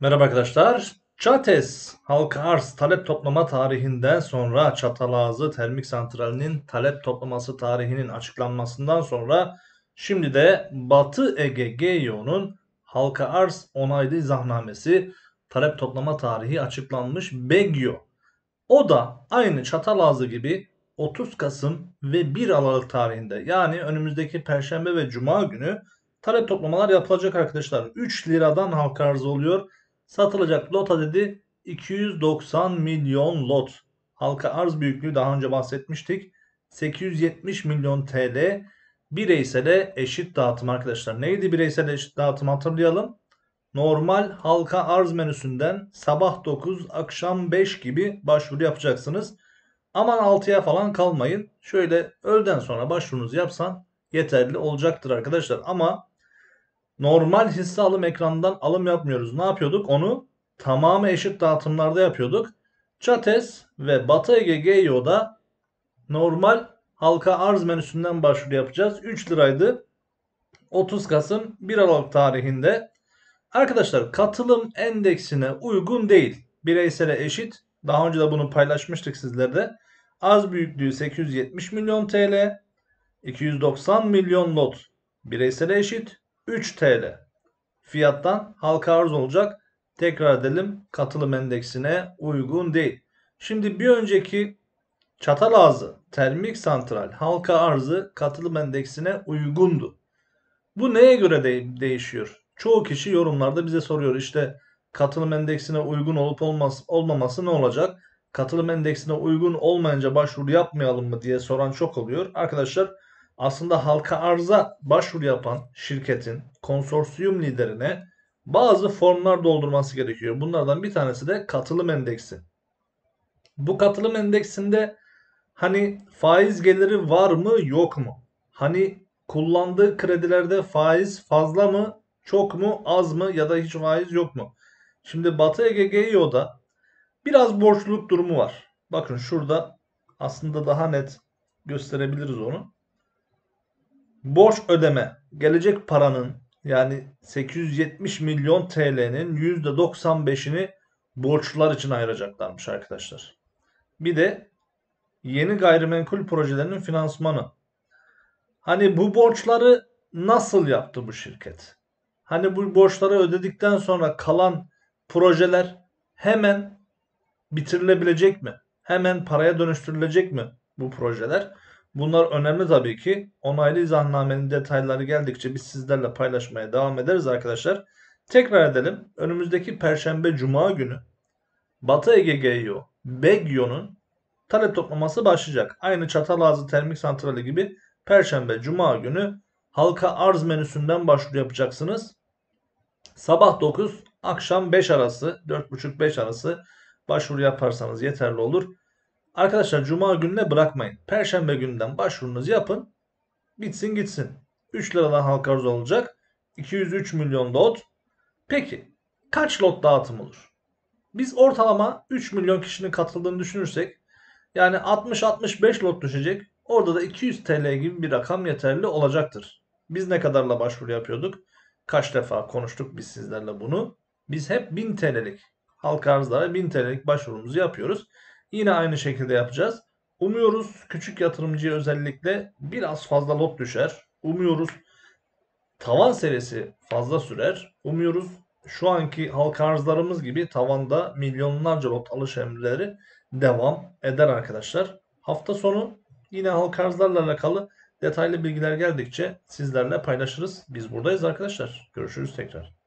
Merhaba arkadaşlar. Çates halka arz talep toplama tarihinden sonra Çatalazı Termik Santrali'nin talep toplaması tarihinin açıklanmasından sonra şimdi de Batı Ege GEO'nun halka arz onaylı izahnamesi talep toplama tarihi açıklanmış BEGYO. O da aynı Çatalazı gibi 30 Kasım ve 1 Aralık tarihinde yani önümüzdeki Perşembe ve Cuma günü talep toplamalar yapılacak arkadaşlar. 3 liradan halka arz oluyor. Satılacak lota dedi 290 milyon lot. Halka arz büyüklüğü daha önce bahsetmiştik. 870 milyon TL bireysel eşit dağıtım arkadaşlar. Neydi bireysel eşit dağıtım hatırlayalım. Normal halka arz menüsünden sabah 9 akşam 5 gibi başvuru yapacaksınız. Aman 6'ya falan kalmayın. Şöyle öğleden sonra başvurunuzu yapsan yeterli olacaktır arkadaşlar. Ama normal hisse alım ekranından alım yapmıyoruz. Ne yapıyorduk? Onu tamamı eşit dağıtımlarda yapıyorduk. Çates ve Batı Ege GEO'da normal halka arz menüsünden başvuru yapacağız. 3 liraydı. 30 Kasım 1 Aralık tarihinde. Arkadaşlar katılım endeksine uygun değil. Bireysele eşit. Daha önce de bunu paylaşmıştık sizlerde. Az büyüklüğü 870 milyon TL. 290 milyon lot bireysele eşit. 3 TL fiyattan halka arz olacak. Tekrar edelim katılım endeksine uygun değil. Şimdi bir önceki çatal Çatalazı termik santral halka arzı katılım endeksine uygundu. Bu neye göre de değişiyor? Çoğu kişi yorumlarda bize soruyor işte katılım endeksine uygun olup olmaz, olmaması ne olacak? Katılım endeksine uygun olmayınca başvuru yapmayalım mı diye soran çok oluyor. Arkadaşlar aslında halka arza başvuru yapan şirketin konsorsiyum liderine bazı formlar doldurması gerekiyor. Bunlardan bir tanesi de katılım endeksi. Bu katılım endeksinde hani faiz geliri var mı yok mu? Hani kullandığı kredilerde faiz fazla mı çok mu az mı ya da hiç faiz yok mu? Şimdi Batı EGGİO'da biraz borçluluk durumu var. Bakın şurada aslında daha net gösterebiliriz onu borç ödeme gelecek paranın yani 870 milyon TL'nin %95'ini borçlular için ayıracaklarmış arkadaşlar. Bir de yeni gayrimenkul projelerinin finansmanı. Hani bu borçları nasıl yaptı bu şirket? Hani bu borçları ödedikten sonra kalan projeler hemen bitirilebilecek mi? Hemen paraya dönüştürülecek mi bu projeler? Bunlar önemli tabii ki. Onaylı izahnamenin detayları geldikçe biz sizlerle paylaşmaya devam ederiz arkadaşlar. Tekrar edelim. Önümüzdeki Perşembe Cuma günü Batı Ege GEO BEGYO'nun talep toplaması başlayacak. Aynı Çatalazı Termik Santrali gibi Perşembe Cuma günü halka arz menüsünden başvuru yapacaksınız. Sabah 9, akşam 5 arası, 4.30-5 arası başvuru yaparsanız yeterli olur. Arkadaşlar cuma gününe bırakmayın. Perşembe günden başvurunuzu yapın. Bitsin gitsin. 3 liradan halka arz olacak. 203 milyon lot. Peki kaç lot dağıtım olur? Biz ortalama 3 milyon kişinin katıldığını düşünürsek yani 60-65 lot düşecek. Orada da 200 TL gibi bir rakam yeterli olacaktır. Biz ne kadarla başvuru yapıyorduk? Kaç defa konuştuk biz sizlerle bunu? Biz hep 1000 TL'lik halka arzlara 1000 TL'lik başvurumuzu yapıyoruz. Yine aynı şekilde yapacağız. Umuyoruz küçük yatırımcıya özellikle biraz fazla lot düşer. Umuyoruz tavan serisi fazla sürer. Umuyoruz şu anki halka arzlarımız gibi tavanda milyonlarca lot alış emrileri devam eder arkadaşlar. Hafta sonu yine halka arzlarla alakalı detaylı bilgiler geldikçe sizlerle paylaşırız. Biz buradayız arkadaşlar. Görüşürüz tekrar.